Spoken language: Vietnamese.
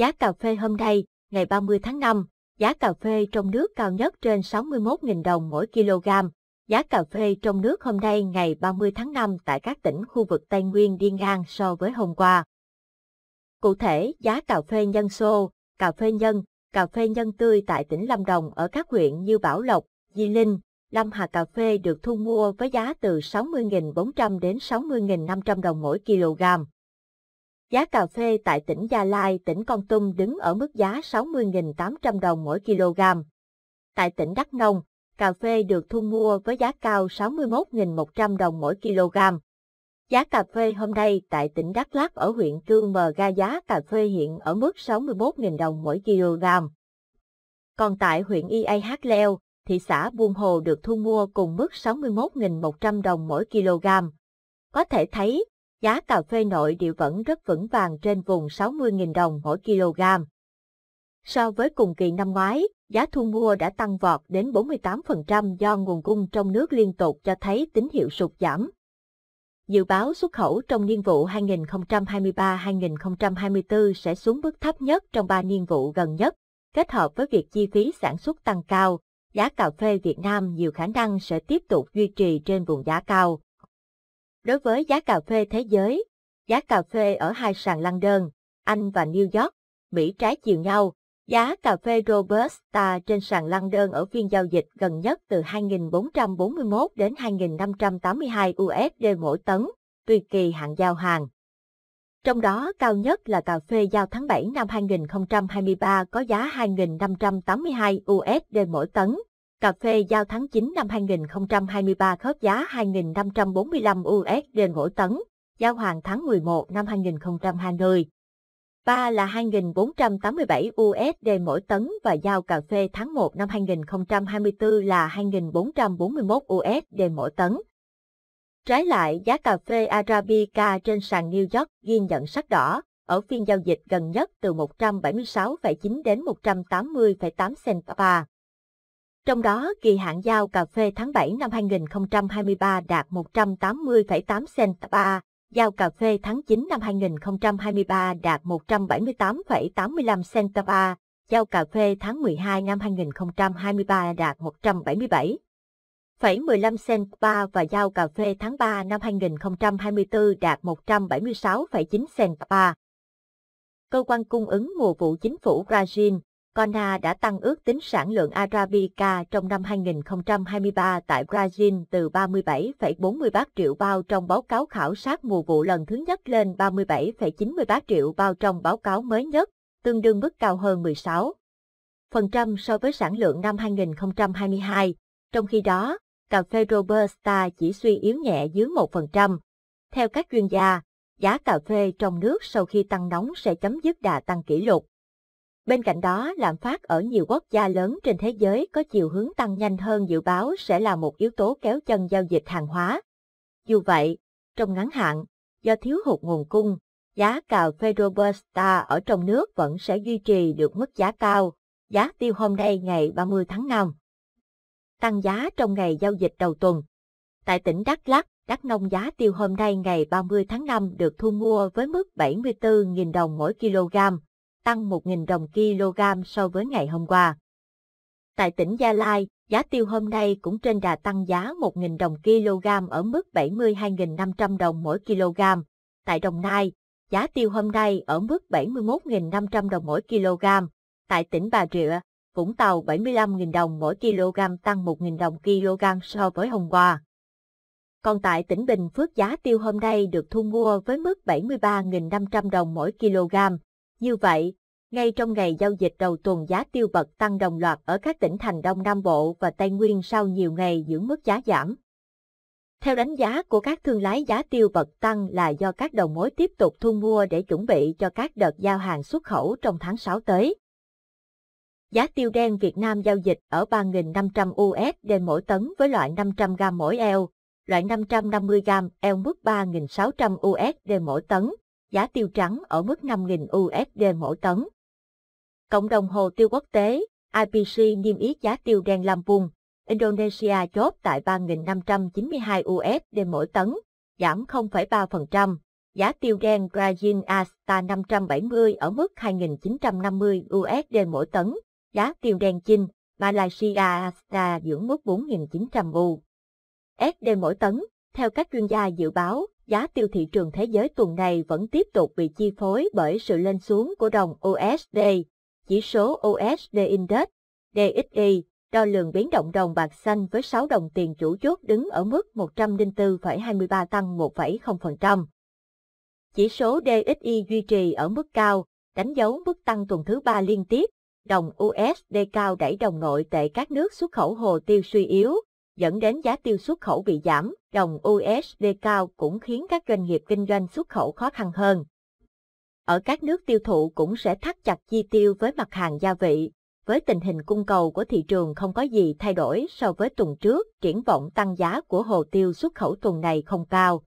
Giá cà phê hôm nay, ngày 30 tháng 5, giá cà phê trong nước cao nhất trên 61.000 đồng mỗi kg. Giá cà phê trong nước hôm nay ngày 30 tháng 5 tại các tỉnh khu vực Tây Nguyên đi ngang so với hôm qua. Cụ thể, giá cà phê nhân xô, cà phê nhân, cà phê nhân tươi tại tỉnh Lâm Đồng ở các huyện như Bảo Lộc, Di Linh, Lâm Hà Cà Phê được thu mua với giá từ 60.400 đến 60.500 đồng mỗi kg. Giá cà phê tại tỉnh Gia Lai, tỉnh Con Tum đứng ở mức giá 60.800 đồng mỗi kg. Tại tỉnh Đắk Nông, cà phê được thu mua với giá cao 61.100 đồng mỗi kg. Giá cà phê hôm nay tại tỉnh Đắk Lắk ở huyện Cư Mờ Ga giá cà phê hiện ở mức 61.000 đồng mỗi kg. Còn tại huyện IAH Leo, thị xã Buôn Hồ được thu mua cùng mức 61.100 đồng mỗi kg. Có thể thấy, giá cà phê nội địa vẫn rất vững vàng trên vùng 60.000 đồng mỗi kg. So với cùng kỳ năm ngoái, giá thu mua đã tăng vọt đến 48% do nguồn cung trong nước liên tục cho thấy tín hiệu sụt giảm. Dự báo xuất khẩu trong niên vụ 2023-2024 sẽ xuống mức thấp nhất trong 3 niên vụ gần nhất, kết hợp với việc chi phí sản xuất tăng cao, giá cà phê Việt Nam nhiều khả năng sẽ tiếp tục duy trì trên vùng giá cao. Đối với giá cà phê thế giới, giá cà phê ở hai sàn London, Anh và New York, Mỹ trái chiều nhau. Giá cà phê Robusta trên sàn London ở phiên giao dịch gần nhất từ 2.441 đến 2.582 USD mỗi tấn, tùy kỳ hạn giao hàng. Trong đó cao nhất là cà phê giao tháng 7 năm 2023 có giá 2.582 USD mỗi tấn, Cà phê giao tháng 9 năm 2023 khớp giá 2.545 USD mỗi tấn, giao hàng tháng 11 năm 2020. Ba là 2.487 USD mỗi tấn và giao cà phê tháng 1 năm 2024 là 2.441 USD mỗi tấn. Trái lại, giá cà phê Arabica trên sàn New York ghi nhận sắc đỏ, ở phiên giao dịch gần nhất từ 176,9 đến 180,8 cent per trong đó, kỳ hạn giao cà phê tháng 7 năm 2023 đạt 180,8 cent ba, giao cà phê tháng 9 năm 2023 đạt 178,85 cent ba, giao cà phê tháng 12 năm 2023 đạt 177,15 cent ba và giao cà phê tháng 3 năm 2024 đạt 176,9 cent ba. Cơ quan cung ứng mùa vụ chính phủ Brazil Kona đã tăng ước tính sản lượng Arabica trong năm 2023 tại Brazil từ 37,40 bát triệu bao trong báo cáo khảo sát mùa vụ lần thứ nhất lên 37,90 bát triệu bao trong báo cáo mới nhất, tương đương mức cao hơn 16 phần trăm so với sản lượng năm 2022. Trong khi đó, cà phê Robusta chỉ suy yếu nhẹ dưới 1%. Theo các chuyên gia, giá cà phê trong nước sau khi tăng nóng sẽ chấm dứt đà tăng kỷ lục. Bên cạnh đó, lạm phát ở nhiều quốc gia lớn trên thế giới có chiều hướng tăng nhanh hơn dự báo sẽ là một yếu tố kéo chân giao dịch hàng hóa. Dù vậy, trong ngắn hạn, do thiếu hụt nguồn cung, giá cà phê Robusta ở trong nước vẫn sẽ duy trì được mức giá cao, giá tiêu hôm nay ngày 30 tháng 5. Tăng giá trong ngày giao dịch đầu tuần. Tại tỉnh Đắk Lắk, Đắk Nông giá tiêu hôm nay ngày 30 tháng 5 được thu mua với mức 74.000 đồng mỗi kg, tăng 1.000 đồng kg so với ngày hôm qua. Tại tỉnh Gia Lai, giá tiêu hôm nay cũng trên đà tăng giá 1.000 đồng kg ở mức 72.500 đồng mỗi kg. Tại Đồng Nai, giá tiêu hôm nay ở mức 71.500 đồng mỗi kg. Tại tỉnh Bà Rịa, Vũng Tàu 75.000 đồng mỗi kg tăng 1.000 đồng kg so với hôm qua. Còn tại tỉnh Bình Phước giá tiêu hôm nay được thu mua với mức 73.500 đồng mỗi kg, như vậy, ngay trong ngày giao dịch đầu tuần giá tiêu bật tăng đồng loạt ở các tỉnh thành Đông Nam Bộ và Tây Nguyên sau nhiều ngày giữ mức giá giảm. Theo đánh giá của các thương lái giá tiêu bật tăng là do các đầu mối tiếp tục thu mua để chuẩn bị cho các đợt giao hàng xuất khẩu trong tháng 6 tới. Giá tiêu đen Việt Nam giao dịch ở 3.500 USD mỗi tấn với loại 500 g mỗi eo, loại 550 g eo mức 3.600 USD mỗi tấn giá tiêu trắng ở mức 5.000 USD mỗi tấn. Cộng đồng hồ tiêu quốc tế, IPC niêm yết giá tiêu đen làm vùng, Indonesia chốt tại 3.592 USD mỗi tấn, giảm 0,3%. Giá tiêu đen Brazil Asta 570 ở mức 2.950 USD mỗi tấn. Giá tiêu đen chinh Malaysia Asta dưỡng mức 4.900 USD mỗi tấn. Theo các chuyên gia dự báo, giá tiêu thị trường thế giới tuần này vẫn tiếp tục bị chi phối bởi sự lên xuống của đồng USD, chỉ số USD Index, DXY, đo lường biến động đồng bạc xanh với 6 đồng tiền chủ chốt đứng ở mức 104,23 tăng 1,0%. Chỉ số DXY duy trì ở mức cao, đánh dấu mức tăng tuần thứ ba liên tiếp, đồng USD cao đẩy đồng nội tệ các nước xuất khẩu hồ tiêu suy yếu, dẫn đến giá tiêu xuất khẩu bị giảm, đồng USD cao cũng khiến các doanh nghiệp kinh doanh xuất khẩu khó khăn hơn. Ở các nước tiêu thụ cũng sẽ thắt chặt chi tiêu với mặt hàng gia vị. Với tình hình cung cầu của thị trường không có gì thay đổi so với tuần trước, triển vọng tăng giá của hồ tiêu xuất khẩu tuần này không cao.